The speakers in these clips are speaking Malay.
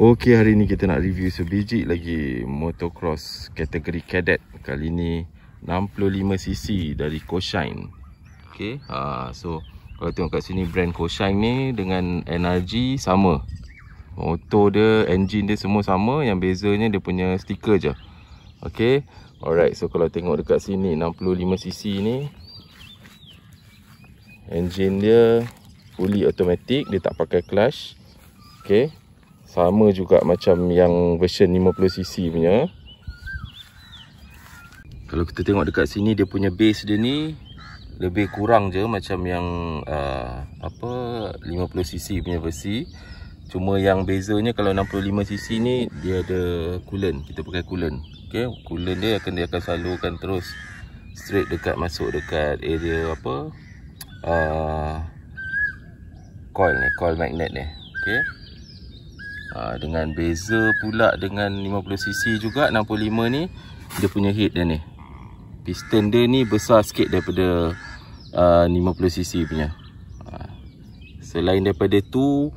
Okey, hari ni kita nak review sebiji lagi motocross kategori cadet. Kali ni 65cc dari Koshine. Okey, ha, so kalau tengok kat sini brand Koshine ni dengan NRG sama. Motor dia, engine dia semua sama. Yang bezanya dia punya stiker je. Okey, alright. So kalau tengok dekat sini 65cc ni. Engine dia fully automatic. Dia tak pakai clutch. Okay. Sama juga macam yang version 50cc punya Kalau kita tengok dekat sini dia punya base dia ni Lebih kurang je macam yang uh, apa 50cc punya versi Cuma yang bezanya kalau 65cc ni dia ada coolant Kita pakai coolant okay? Coolant dia akan dia akan salurkan terus Straight dekat masuk dekat area apa uh, Coil ni, coil magnet ni Okay ha, Dengan beza pula dengan 50cc juga 65 ni Dia punya head dia ni Piston dia ni besar sikit daripada ha, uh, 50cc punya ha. Selain daripada tu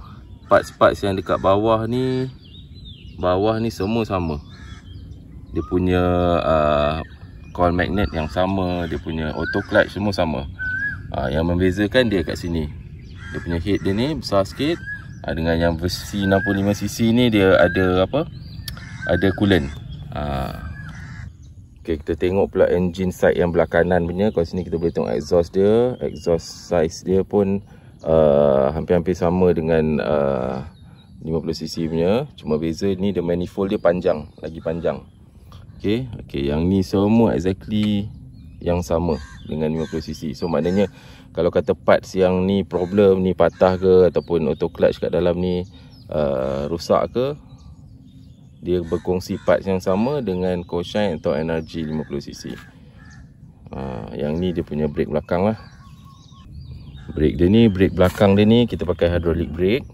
Parts-parts yang dekat bawah ni Bawah ni semua sama Dia punya uh, Coil magnet yang sama Dia punya auto clutch semua sama ha, Yang membezakan dia kat sini Dia punya head dia ni besar sikit ha, Dengan yang versi 65cc ni Dia ada apa Ada coolant ha. Ah. Okay kita tengok pula engine side yang kanan. punya Kalau sini kita boleh tengok exhaust dia Exhaust size dia pun ah, Hampir-hampir uh, sama dengan uh, 50cc punya Cuma beza ni dia manifold dia panjang Lagi panjang Okay, okay. yang ni semua exactly yang sama dengan 50 cc. So maknanya kalau kata parts yang ni problem ni patah ke ataupun auto clutch kat dalam ni uh, rosak ke dia berkongsi parts yang sama dengan Koshine atau NRG 50 cc. Uh, yang ni dia punya brake belakang lah. Brake dia ni brake belakang dia ni kita pakai hydraulic brake.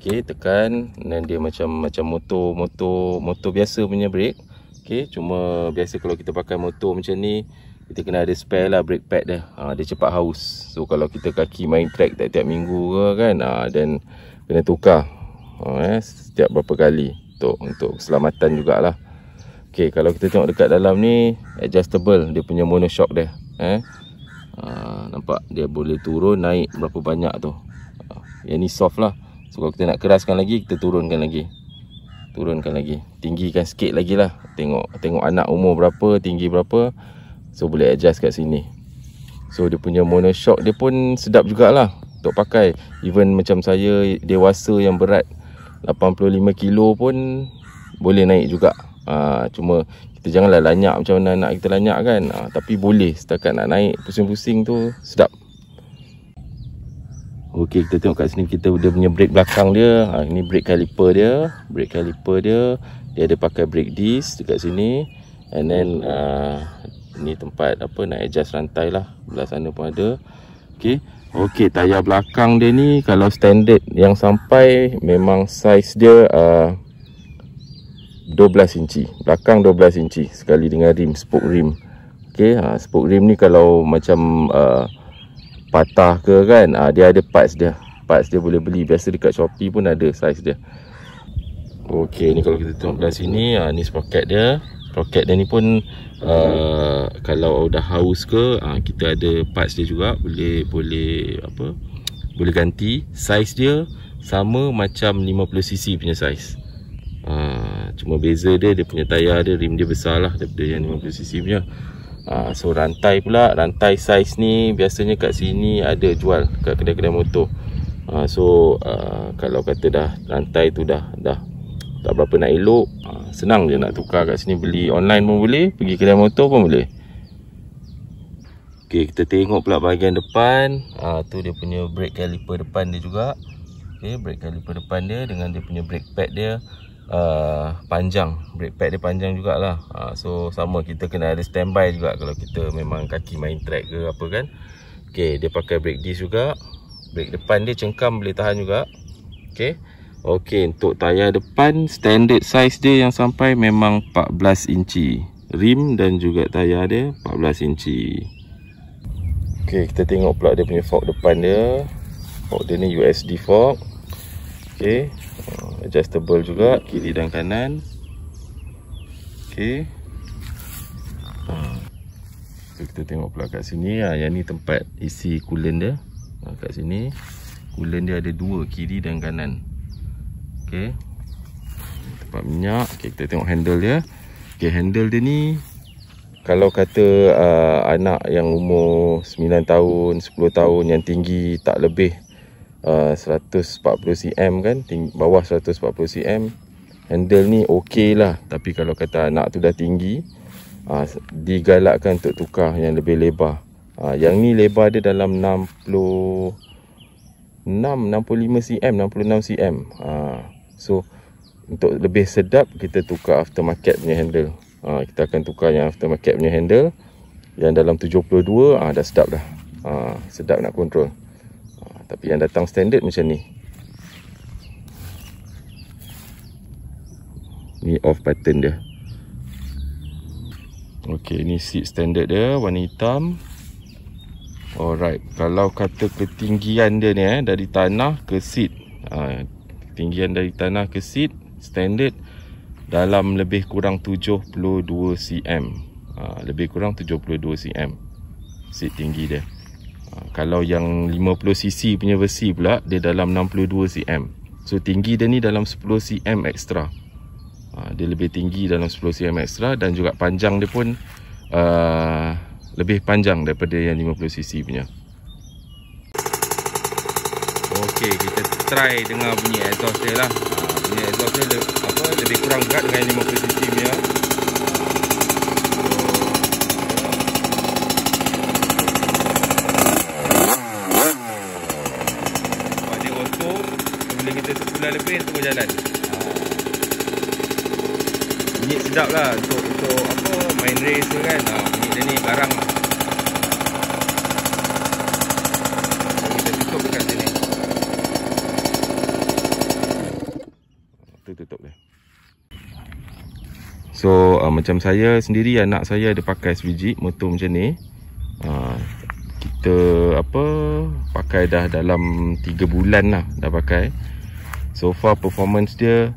Okey tekan dan dia macam macam motor motor motor biasa punya brake. Okey cuma biasa kalau kita pakai motor macam ni kita kena ada spare lah brake pad dia. Ha, dia cepat haus. So kalau kita kaki main track tiap-tiap minggu ke kan. Dan ah, ha, kena tukar. Ha, eh, setiap berapa kali. Untuk, untuk keselamatan jugalah. Okay kalau kita tengok dekat dalam ni. Adjustable dia punya monoshock dia. Eh? Ha, nampak dia boleh turun naik berapa banyak tu. Ha, yang ni soft lah. So kalau kita nak keraskan lagi kita turunkan lagi. Turunkan lagi. Tinggikan sikit lagi lah. Tengok, tengok anak umur berapa. Tinggi berapa. So boleh adjust kat sini So dia punya monoshock dia pun sedap jugalah Untuk pakai Even macam saya dewasa yang berat 85 kilo pun Boleh naik juga ha, Cuma kita janganlah lanyak macam mana nak kita lanyak kan ha, Tapi boleh setakat nak naik pusing-pusing tu sedap Okey kita tengok kat sini kita dia punya brake belakang dia. Ha, ini brake caliper dia. Brake caliper dia. Dia ada pakai brake disc dekat sini. And then uh, Ni tempat apa nak adjust rantai lah Belah sana pun ada Okay Okay tayar belakang dia ni Kalau standard yang sampai Memang size dia uh, 12 inci Belakang 12 inci Sekali dengan rim Spoke rim Okay uh, Spoke rim ni kalau macam uh, Patah ke kan uh, Dia ada parts dia Parts dia boleh beli Biasa dekat Shopee pun ada size dia Okay ni kalau kita tengok belah sini uh, Ni sprocket dia roket dia ni pun uh, kalau dah haus ke uh, kita ada parts dia juga boleh boleh apa boleh ganti size dia sama macam 50cc punya size uh, cuma beza dia dia punya tayar dia rim dia besar lah daripada yang 50cc punya uh, so rantai pula rantai size ni biasanya kat sini ada jual kat kedai-kedai motor uh, so uh, kalau kata dah rantai tu dah dah tak apa nak elok ha, senang je nak tukar kat sini beli online pun boleh pergi kedai motor pun boleh Okay, kita tengok pula bahagian depan ha, tu dia punya brake caliper depan dia juga okay, brake caliper depan dia dengan dia punya brake pad dia uh, panjang brake pad dia panjang jugalah ha, so sama kita kena ada standby juga kalau kita memang kaki main track ke apa kan okay, dia pakai brake disc juga brake depan dia cengkam boleh tahan juga okay. Okey, untuk tayar depan standard size dia yang sampai memang 14 inci. Rim dan juga tayar dia 14 inci. Okey, kita tengok pula dia punya fork depan dia. Fork dia ni USD fork. Okey. Adjustable juga kiri dan kanan. Okey. Ha. Kita tengok pula kat sini ah, yang ni tempat isi coolant dia. Ha, kat sini coolant dia ada dua kiri dan kanan ke tempat minyak okay, kita tengok handle dia okay, handle dia ni kalau kata uh, anak yang umur 9 tahun 10 tahun yang tinggi tak lebih uh, 140 cm kan ting- bawah 140 cm handle ni okey lah tapi kalau kata anak tu dah tinggi uh, digalakkan untuk tukar yang lebih lebar Ha, yang ni lebar dia dalam 66 65 cm 66 cm ah ha. So untuk lebih sedap kita tukar aftermarket punya handle. Ha, kita akan tukar yang aftermarket punya handle yang dalam 72 ha, dah sedap dah. Ha, sedap nak kontrol. Ha, tapi yang datang standard macam ni. Ni off button dia. Okey, ni seat standard dia warna hitam. Alright, kalau kata ketinggian dia ni eh dari tanah ke seat. Ha, Tinggian dari tanah ke seat standard dalam lebih kurang 72 cm ha, lebih kurang 72 cm seat tinggi dia ha, kalau yang 50 cc punya versi pula dia dalam 62 cm so tinggi dia ni dalam 10 cm extra. ha, dia lebih tinggi dalam 10 cm extra dan juga panjang dia pun uh, lebih panjang daripada yang 50 cc punya Okey, kita try dengan bunyi exhaust dia lah ha, bunyi exhaust dia apa, lebih kurang dekat dengan 50cc punya dia auto bila kita sepulang lebih terus jalan ha. bunyi sedap lah untuk, untuk apa main race tu kan ha, bunyi dia ni barang lah. So uh, macam saya sendiri anak saya ada pakai sebijik motor macam ni. Uh, kita apa pakai dah dalam 3 bulan lah dah pakai. So far performance dia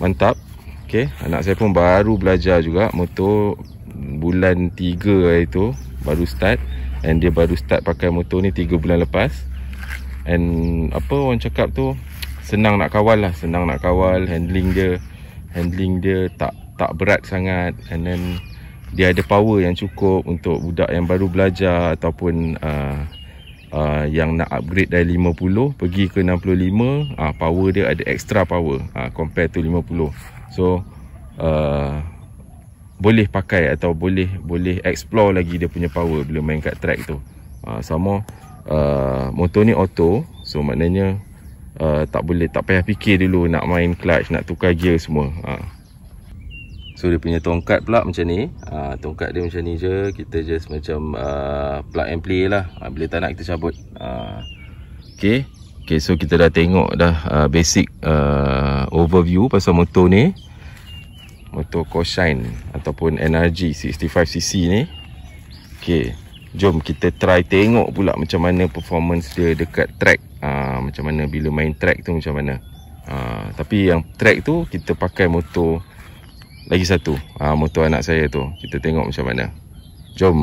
mantap. Okay. Anak saya pun baru belajar juga motor bulan 3 itu baru start. And dia baru start pakai motor ni 3 bulan lepas. And apa orang cakap tu senang nak kawal lah. Senang nak kawal handling dia. Handling dia tak tak berat sangat and then dia ada power yang cukup untuk budak yang baru belajar ataupun uh, uh, yang nak upgrade dari 50 pergi ke 65 uh, power dia ada extra power uh, compare to 50 so uh, boleh pakai atau boleh boleh explore lagi dia punya power bila main kat track tu uh, sama uh, motor ni auto so maknanya uh, tak boleh tak payah fikir dulu nak main clutch nak tukar gear semua uh. So dia punya tongkat pula macam ni ha, Tongkat dia macam ni je Kita just macam uh, plug and play lah ha, Bila tak nak kita cabut ha. Okay Okay so kita dah tengok dah uh, basic uh, overview pasal motor ni Motor Coshine ataupun NRG 65cc ni Okay Jom kita try tengok pula macam mana performance dia dekat track ha, Macam mana bila main track tu macam mana ha, Tapi yang track tu kita pakai motor lagi satu uh, motor anak saya tu kita tengok macam mana jom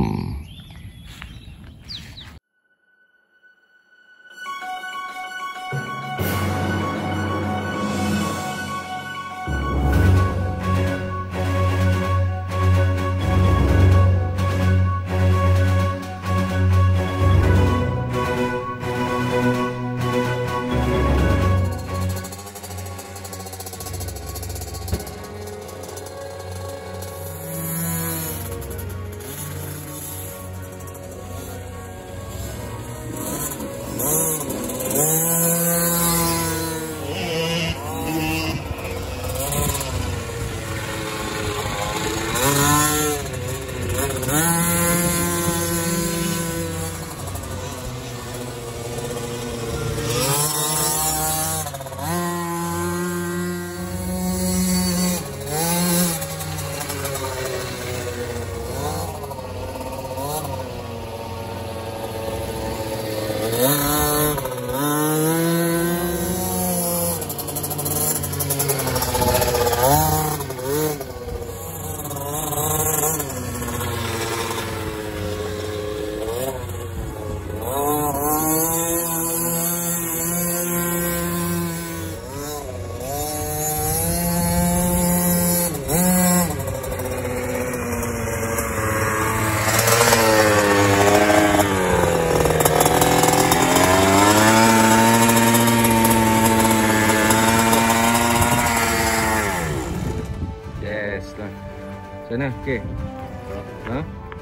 lah kan? okay. ha?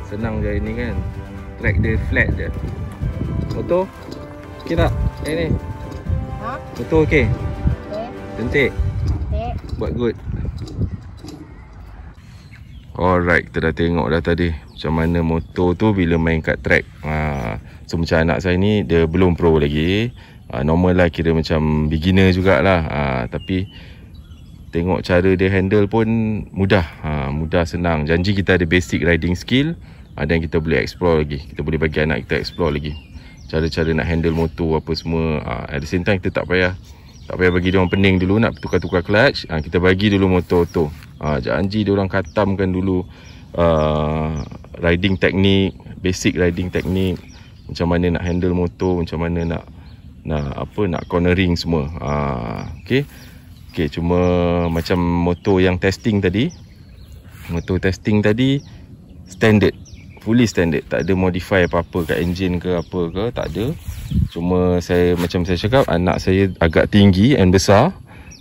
Senang je ini kan Track dia flat je Motor Ok tak? Eh ni ha? Motor ok? Ok Tentik? Ok Buat good Alright Kita dah tengok dah tadi Macam mana motor tu Bila main kat track ha. So macam anak saya ni Dia belum pro lagi ha, Normal lah kira macam Beginner jugalah ha, Tapi tengok cara dia handle pun mudah ha, mudah senang janji kita ada basic riding skill ha, dan kita boleh explore lagi kita boleh bagi anak kita explore lagi cara-cara nak handle motor apa semua ha, at the same time kita tak payah tak payah bagi dia orang pening dulu nak tukar-tukar clutch ha, kita bagi dulu motor tu ha, janji dia orang katamkan dulu uh, riding teknik basic riding teknik macam mana nak handle motor macam mana nak nak apa nak cornering semua ha, okay Okay, cuma macam motor yang testing tadi. Motor testing tadi standard, fully standard. Tak ada modify apa-apa kat engine ke apa ke, tak ada. Cuma saya macam saya cakap anak saya agak tinggi and besar.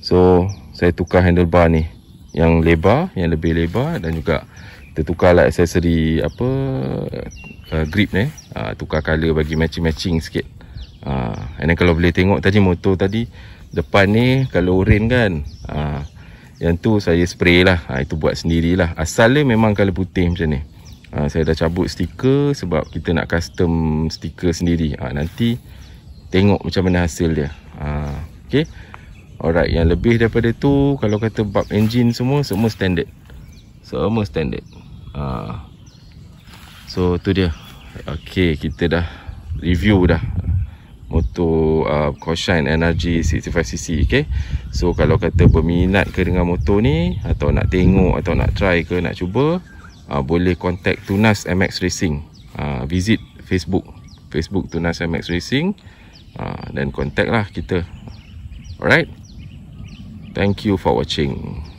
So, saya tukar handlebar ni yang lebar, yang lebih lebar dan juga tertukarlah aksesori apa uh, grip ni, uh, tukar color bagi matching-matching sikit. Ah, uh, and then kalau boleh tengok tadi motor tadi depan ni kalau urin kan ha, yang tu saya spray lah ha, itu buat sendirilah asalnya memang kalau putih macam ni ha, saya dah cabut stiker sebab kita nak custom stiker sendiri ha, nanti tengok macam mana hasil dia ha, ok alright yang lebih daripada tu kalau kata bab engine semua semua standard semua standard ha, so tu dia Okay, kita dah review dah motor uh, Caution NRG 65cc okay? So kalau kata berminat ke dengan motor ni Atau nak tengok atau nak try ke nak cuba uh, Boleh contact Tunas MX Racing uh, Visit Facebook Facebook Tunas MX Racing uh, Dan uh, contact lah kita Alright Thank you for watching